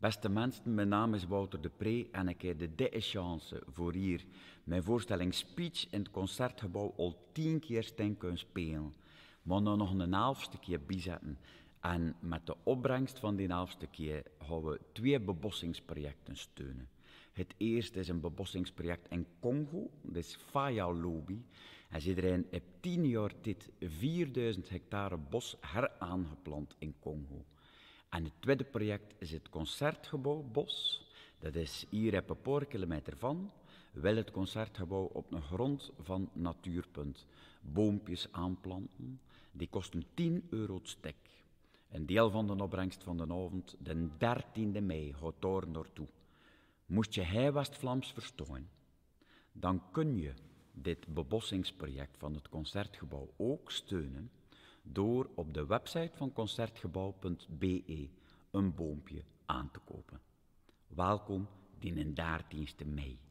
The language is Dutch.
Beste mensen, mijn naam is Wouter de Pre en ik heb de dikke chance voor hier mijn voorstelling Speech in het Concertgebouw al tien keer te kunnen spelen. Maar nu nog een halfste keer bijzetten En met de opbrengst van die halfste keer gaan we twee bebossingsprojecten steunen. Het eerste is een bebossingsproject in Congo, dat is Faya Lobby. En iedereen heeft tien jaar dit 4000 hectare bos heraangeplant in Congo. En het tweede project is het Concertgebouw Bos. Dat is hier op een paar kilometer van. Wel het concertgebouw op een grond van Natuurpunt. Boompjes aanplanten. Die kosten 10 euro het stek. Een deel van de opbrengst van de avond, de 13e mei, gaat daar naartoe. Moest je hij West-Vlaams verstoren, dan kun je dit bebossingsproject van het concertgebouw ook steunen door op de website van concertgebouw.be een boompje aan te kopen. Welkom daar diensten mei.